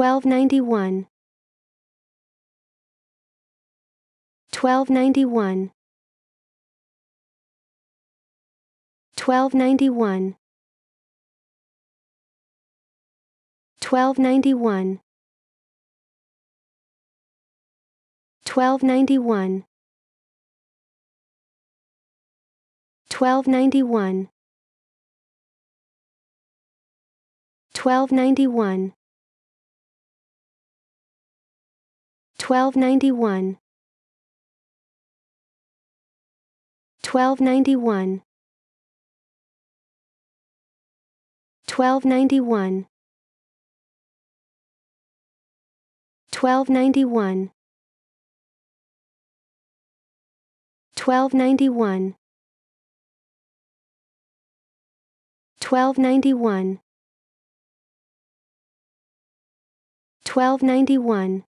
1291 1291 1291 1291 1291 1291 1291 1291 1291 1291 1291 1291 1291 1291